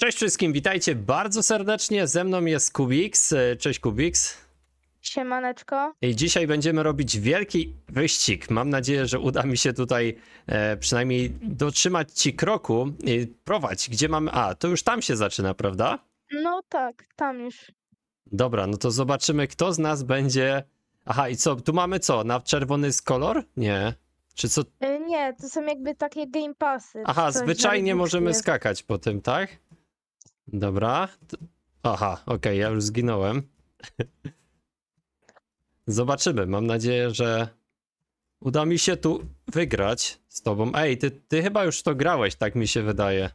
Cześć wszystkim, witajcie bardzo serdecznie. Ze mną jest Kubix. Cześć Kubix. Siemaneczko. I dzisiaj będziemy robić wielki wyścig. Mam nadzieję, że uda mi się tutaj e, przynajmniej dotrzymać ci kroku i prowadź, gdzie mamy... A, to już tam się zaczyna, prawda? No tak, tam już. Dobra, no to zobaczymy, kto z nas będzie... Aha, i co, tu mamy co? Na czerwony jest kolor? Nie. Czy co? Y, nie, to są jakby takie game passy. Aha, zwyczajnie możemy jest. skakać po tym, tak? Dobra. Aha, okej, okay, ja już zginąłem. Zobaczymy. Mam nadzieję, że uda mi się tu wygrać z tobą. Ej, ty, ty chyba już to grałeś, tak mi się wydaje.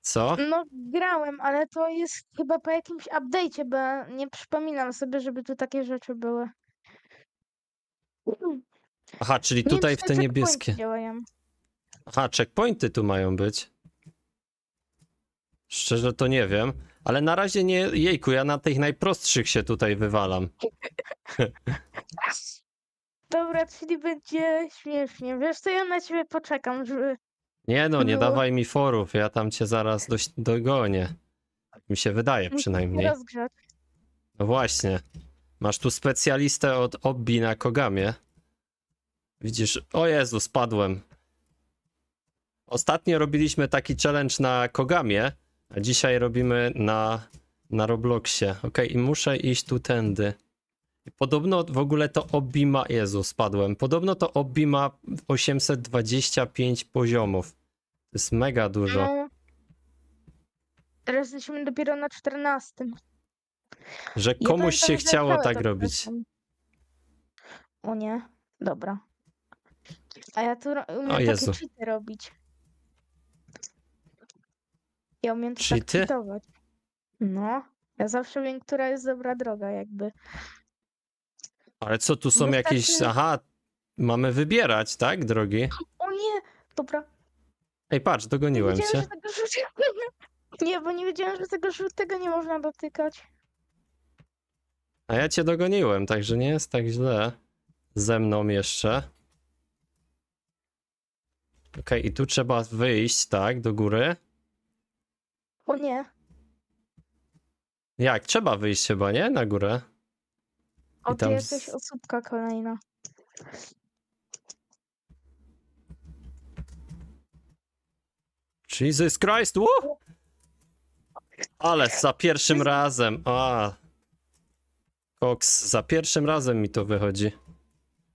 Co? No, grałem, ale to jest chyba po jakimś update'cie, bo nie przypominam sobie, żeby tu takie rzeczy były. Aha, czyli tutaj w te niebieskie. Działają. Aha, checkpointy tu mają być. Szczerze to nie wiem, ale na razie nie, jejku, ja na tych najprostszych się tutaj wywalam. Dobra, czyli będzie śmiesznie. Wiesz co, ja na ciebie poczekam, żeby... Nie no, nie dawaj mi forów, ja tam cię zaraz dość dogonię. Tak mi się wydaje przynajmniej. No właśnie. Masz tu specjalistę od Obi na Kogamie. Widzisz, o Jezu, spadłem. Ostatnio robiliśmy taki challenge na Kogamie a dzisiaj robimy na, na Robloxie. ok? i muszę iść tu tędy. Podobno w ogóle to Obi ma... Jezu, spadłem. Podobno to Obi ma 825 poziomów. To jest mega dużo. No. Teraz jesteśmy dopiero na 14. Że komuś tak, się chciało tak robić. O nie, dobra. A ja tu umiem takie cheaty robić. Ja umiem to Czyli tak ty? No, ja zawsze wiem, która jest dobra droga jakby. Ale co, tu są no jakieś... Tak, no. Aha, mamy wybierać, tak, drogi? O nie, dobra. Ej, patrz, dogoniłem nie cię. Nie, bo nie wiedziałem, że tego żółtego nie można dotykać. A ja cię dogoniłem, także nie jest tak źle. Ze mną jeszcze. Okej, okay, i tu trzeba wyjść, tak, do góry. O nie. Jak? Trzeba wyjść chyba, nie? Na górę. I o, tam... jesteś osóbka kolejna. Jesus Christ! Woo! Ale za pierwszym razem. A. Koks, za pierwszym razem mi to wychodzi.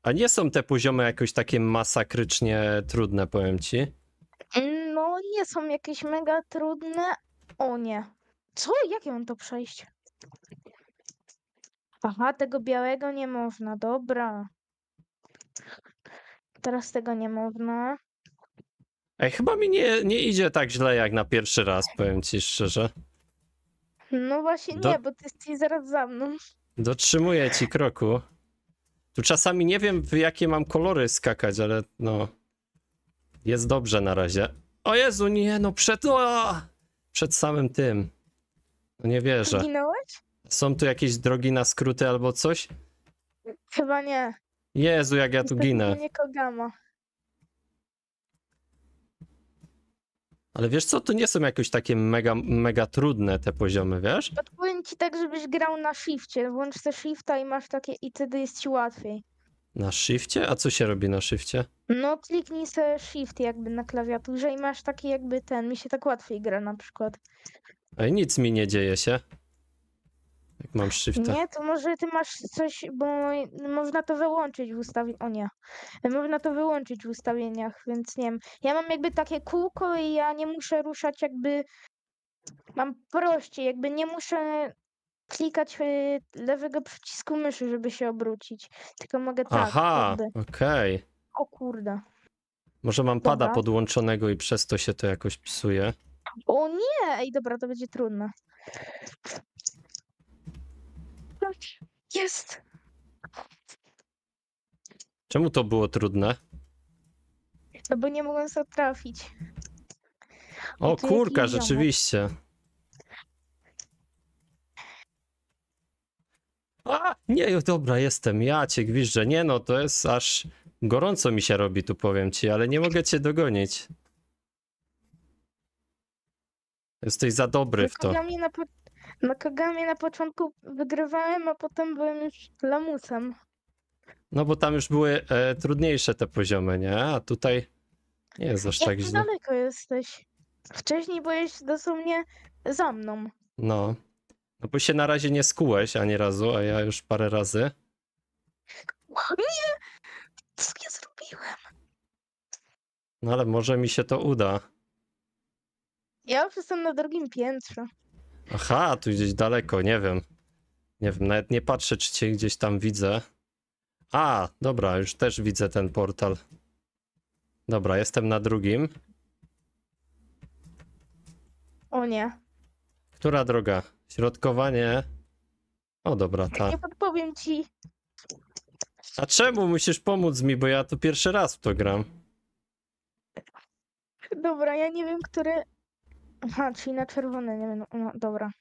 A nie są te poziomy jakoś takie masakrycznie trudne, powiem ci. No, nie są jakieś mega trudne, o nie. Co? Jak ja mam to przejść? Aha, tego białego nie można, dobra. Teraz tego nie można. Ej, chyba mi nie, nie idzie tak źle jak na pierwszy raz, powiem ci szczerze. No właśnie Do... nie, bo ty jesteś zaraz za mną. Dotrzymuję ci kroku. Tu czasami nie wiem, w jakie mam kolory skakać, ale no. Jest dobrze na razie. O Jezu, nie, no przed. O! przed samym tym. No nie wierzę. Zginąłeś? Są tu jakieś drogi na skróty albo coś? Chyba nie. Jezu, jak ja tu ginę. nie Kogama. Ale wiesz co, tu nie są jakieś takie mega, mega trudne te poziomy, wiesz? Podpowiem ci tak, żebyś grał na shifcie. Włącz te shifta i masz takie, i wtedy jest ci łatwiej. Na shifcie? A co się robi na shifcie? No kliknij sobie shift jakby na klawiaturze i masz taki jakby ten, mi się tak łatwiej gra na przykład. Ej, nic mi nie dzieje się. Jak mam shifta. Nie, to może ty masz coś, bo można to wyłączyć w ustawieniach. O nie. Można to wyłączyć w ustawieniach, więc nie wiem. Ja mam jakby takie kółko i ja nie muszę ruszać jakby mam prościej, jakby nie muszę klikać e, lewego przycisku myszy, żeby się obrócić. Tylko mogę tak. Aha, okej. Okay. O kurde. Może mam dobra. pada podłączonego i przez to się to jakoś psuje. O nie! Ej, dobra, to będzie trudne. Jest! Czemu to było trudne? No bo nie mogłem sobie trafić. O, o kurka, rzeczywiście. Nie, dobra, jestem ja, cię gwizdzę. Nie no, to jest aż gorąco mi się robi tu, powiem ci, ale nie mogę cię dogonić. Jesteś za dobry w to. na, po... na na początku wygrywałem, a potem byłem już lamusem. No bo tam już były e, trudniejsze te poziomy, nie? A tutaj nie jest aż tak Jak tak źle. daleko jesteś? Wcześniej byłeś dosłownie za mną. No. No bo się na razie nie skułeś ani razu, a ja już parę razy. nie! Co ja zrobiłem? No ale może mi się to uda. Ja już jestem na drugim piętrze. Aha, tu gdzieś daleko, nie wiem. Nie wiem, nawet nie patrzę, czy cię gdzieś tam widzę. A, dobra, już też widzę ten portal. Dobra, jestem na drugim. O nie. Która droga? Środkowanie. O dobra, tak. Nie podpowiem ci. A czemu musisz pomóc mi, bo ja to pierwszy raz w to gram. Dobra, ja nie wiem, które... Aha, czyli na czerwone, nie wiem, no dobra.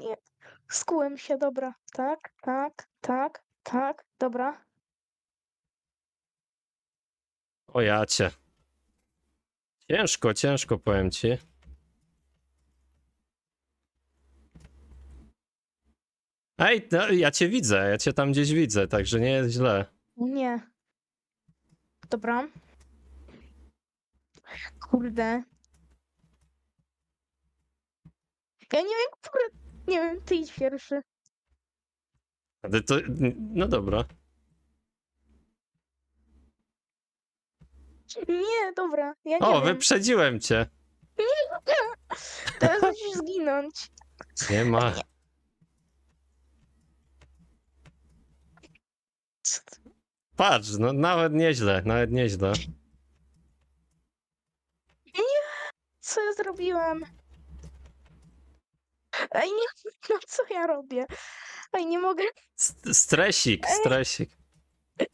Nie, skułem się, dobra. Tak, tak, tak, tak, dobra. O jacie. Ciężko, ciężko powiem ci. Ej, no, ja cię widzę, ja cię tam gdzieś widzę, także nie jest źle. Nie. Dobra. Kurde. Ja nie wiem, kurde. Nie wiem, ty idź pierwszy. Ale to, no dobra. Nie, dobra. Ja nie o, wiem. wyprzedziłem cię. Nie, teraz musisz zginąć. Nie ma. Patrz, no nawet nieźle, nawet nieźle. Nie, co ja zrobiłam? Ej, nie, no co ja robię? Ej, nie mogę. Stresik, stresik. Ej,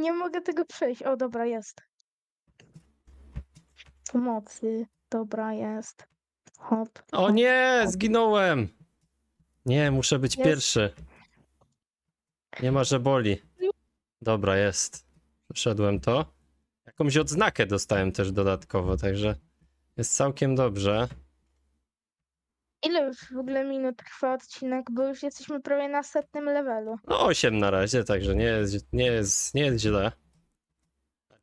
nie mogę tego przejść. O, dobra, jest pomocy. Dobra jest. Hop. O nie, hop. zginąłem. Nie, muszę być jest. pierwszy. Nie ma, że boli. Dobra, jest. Przeszedłem to. Jakąś odznakę dostałem też dodatkowo, także jest całkiem dobrze. Ile już w ogóle minut trwa odcinek, bo już jesteśmy prawie na setnym levelu. No 8 na razie, także nie jest, nie jest, nie jest źle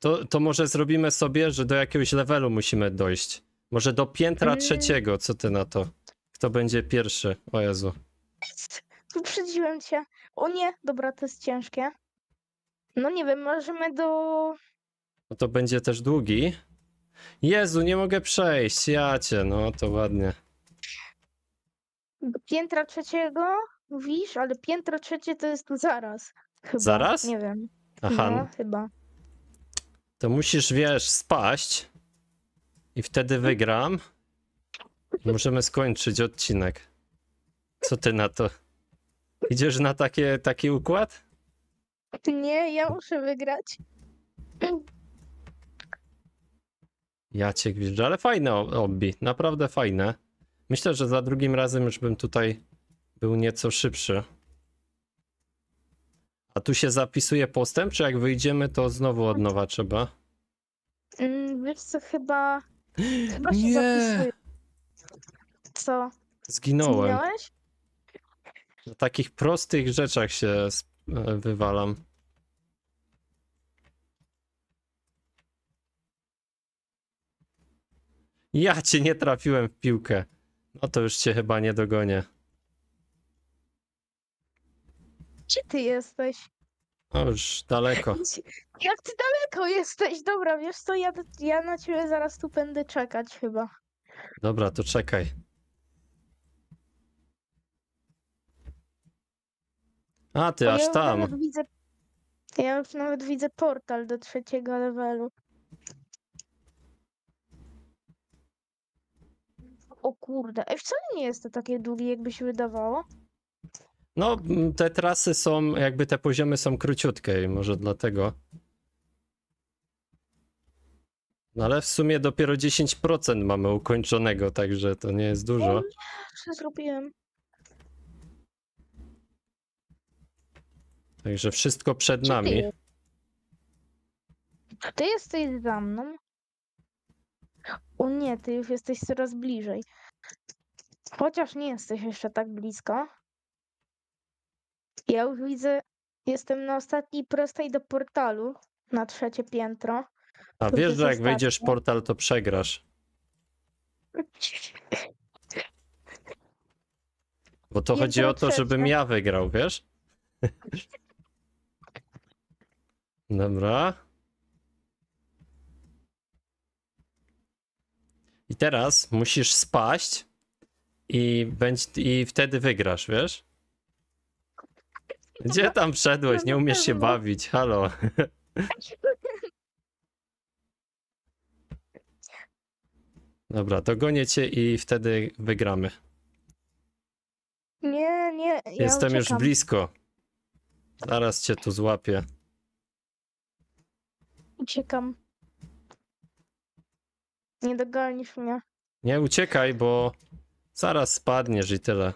to, to może zrobimy sobie, że do jakiegoś levelu musimy dojść. Może do piętra mm. trzeciego, co ty na to? Kto będzie pierwszy? O Jezu. Uprzedziłem cię. O nie, dobra, to jest ciężkie. No nie wiem, możemy do... No to będzie też długi. Jezu, nie mogę przejść, ja cię, no to ładnie. Do piętra trzeciego? Mówisz, ale piętro trzecie to jest zaraz. Chyba. Zaraz? Nie wiem. Aha. No, no. chyba. To musisz, wiesz, spaść. I wtedy wygram. I możemy skończyć odcinek. Co ty na to? Idziesz na takie, taki układ? Nie, ja muszę wygrać. Ja cię gwizdzę, ale fajne obbi, naprawdę fajne. Myślę, że za drugim razem już bym tutaj był nieco szybszy. A tu się zapisuje postęp, czy jak wyjdziemy, to znowu od nowa trzeba? Mm, Wiesz co, chyba... chyba się zapisuje. Co? Zginąłem. Zginąłeś? Na takich prostych rzeczach się e, wywalam. Ja cię nie trafiłem w piłkę. No to już cię chyba nie dogonię. Czy ty jesteś? No już daleko. Jak ty daleko jesteś? Dobra, wiesz co, ja, ja na ciebie zaraz tu będę czekać chyba. Dobra, to czekaj. A, ty ja aż tam. Widzę, ja już nawet widzę portal do trzeciego levelu. O kurde, ej, wcale nie jest to takie długie, jakby się wydawało. No, mm, te trasy są, jakby te poziomy są króciutkie i może dlatego. No ale w sumie dopiero 10% mamy ukończonego, także to nie jest dużo. co zrobiłem? Także wszystko przed Czy nami. Ty? ty jesteś za mną? O nie, ty już jesteś coraz bliżej. Chociaż nie jesteś jeszcze tak blisko. Ja już widzę, jestem na ostatniej prostej do portalu, na trzecie piętro. A wiesz, że jak wejdziesz portal, to przegrasz. Bo to chodzi o to, trzecia. żebym ja wygrał, wiesz? Dobra. I teraz musisz spaść i, będzie, i wtedy wygrasz, wiesz? Gdzie tam wszedłeś? Nie umiesz się bawić, halo. Dobra, dogonię cię i wtedy wygramy. Nie, nie, ja Jestem uciekam. już blisko. Zaraz cię tu złapię. Uciekam. Nie dogonisz mnie. Nie uciekaj, bo zaraz spadniesz i tyle.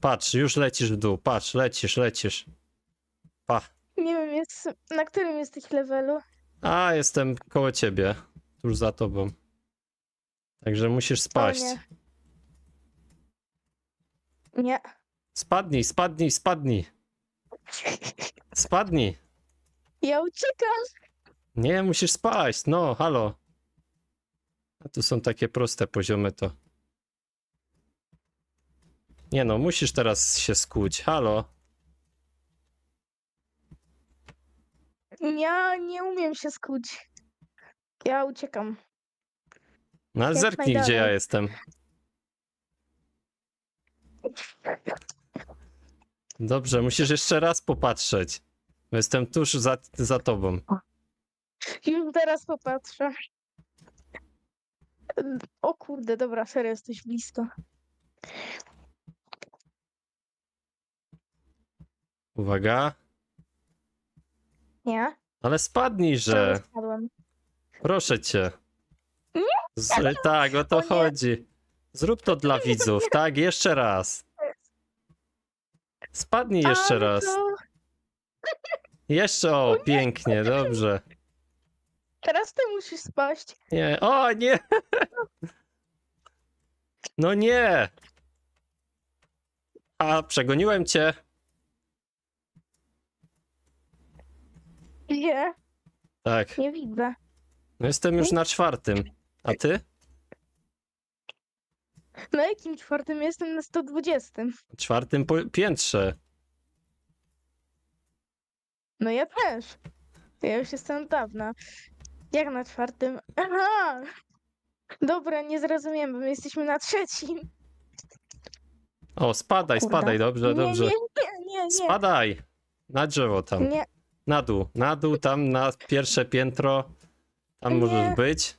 Patrz, już lecisz w dół. Patrz, lecisz, lecisz. Pa. Nie wiem, jest, na którym jesteś levelu? A, jestem koło ciebie. Tuż za tobą. Także musisz spaść. O nie. nie. Spadnij, spadnij, spadnij. Spadnij. Ja uciekam. Nie, musisz spaść. No, halo. A tu są takie proste poziomy to. Nie no, musisz teraz się skuć. Halo. Ja nie umiem się skuć. Ja uciekam. No ale zerknij, gdzie ja jestem. Dobrze, musisz jeszcze raz popatrzeć. Jestem tuż za, za tobą. Już teraz popatrzę. O kurde, dobra, serio, jesteś blisko. Uwaga. Nie. Ale spadnij, że. Proszę cię. Z... Tak, o to o chodzi. Zrób to dla widzów, tak? Jeszcze raz. Spadnij jeszcze no raz. Jeszcze, o, pięknie, dobrze. Teraz ty musisz spaść. Nie, o nie! No nie! A, przegoniłem cię. Gdzie? Tak. Nie widzę. No jestem już na czwartym. A ty? Na jakim czwartym jestem? Na 120. Czwartym piętrze. No ja też. Ja już jestem od dawna. Jak na czwartym? Aha! Dobra, nie zrozumiałem, bo my jesteśmy na trzecim. O, spadaj, Kurde. spadaj, dobrze, dobrze. nie, nie, nie, nie. Spadaj! Na drzewo tam. Nie, na dół, na dół, tam na pierwsze piętro. Tam nie. możesz być.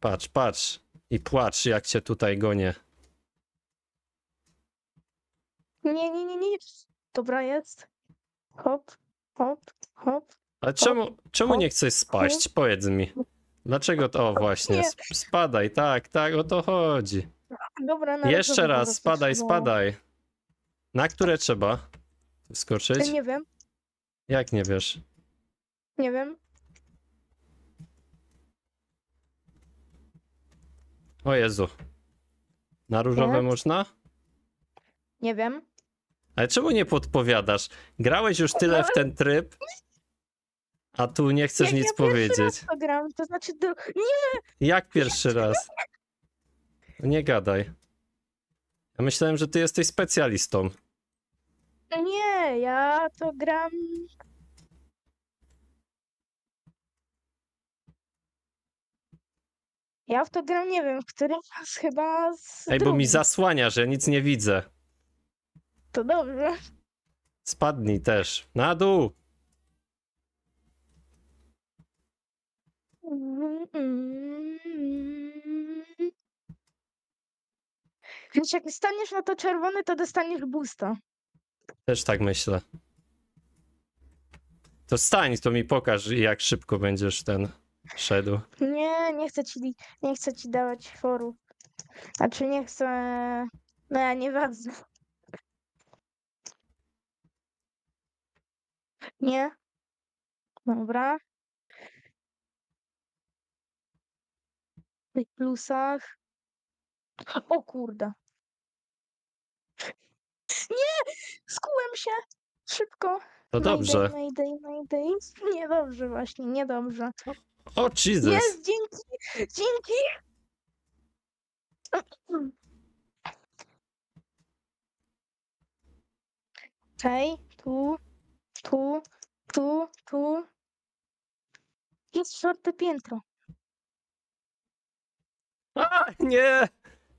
Patrz, patrz. I płacz, jak cię tutaj gonię. Nie, nie, nie, nie. Dobra jest. Hop, hop, hop. Ale hop, czemu, czemu hop, nie chcesz spaść? Powiedz mi. Dlaczego to? O, właśnie. spadaj, tak, tak, o to chodzi. Dobra, na no, Jeszcze raz, spadaj, spadaj. Na które trzeba? wskoczyć? Nie wiem. Jak nie wiesz? Nie wiem. O Jezu. Na różowe Nie? można? Nie wiem. Ale czemu nie podpowiadasz? Grałeś już tyle w ten tryb, a tu nie chcesz nic ja powiedzieć. Pierwszy raz to gram, to znaczy do... Nie, Jak pierwszy raz? Nie gadaj. Ja myślałem, że ty jesteś specjalistą. No nie, ja to gram. Ja w to gram, nie wiem, w którym raz chyba z. Ej, bo mi zasłania, że nic nie widzę. To dobrze. Spadnij też. Na dół. Więc jak staniesz na to czerwony, to dostaniesz busta. Też tak myślę. To stań, to mi pokaż, jak szybko będziesz ten szedł. Nie, nie chcę ci, nie chcę ci dawać foru. Znaczy nie chcę... No ja nie bardzo. Nie. Dobra. W tych plusach. O kurda. Nie! Skułem się! Szybko. To no dobrze. Mayday, mayday, mayday. Niedobrze właśnie, niedobrze. O, Jesus. Jest, dzięki, dzięki. Okej, okay, tu, tu, tu, tu. Jest czwarte piętro. A, nie,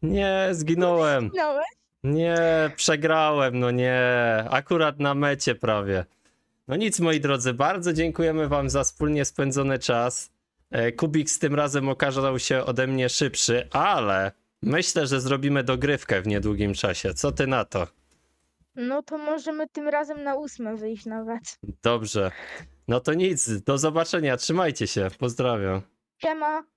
nie, zginąłem. Zginąłeś? Nie, przegrałem, no nie. Akurat na mecie prawie. No nic, moi drodzy, bardzo dziękujemy Wam za wspólnie spędzony czas. E, Kubik z tym razem okazał się ode mnie szybszy, ale myślę, że zrobimy dogrywkę w niedługim czasie. Co ty na to? No to możemy tym razem na ósme wyjść nawet. Dobrze. No to nic, do zobaczenia, trzymajcie się, pozdrawiam. Siema.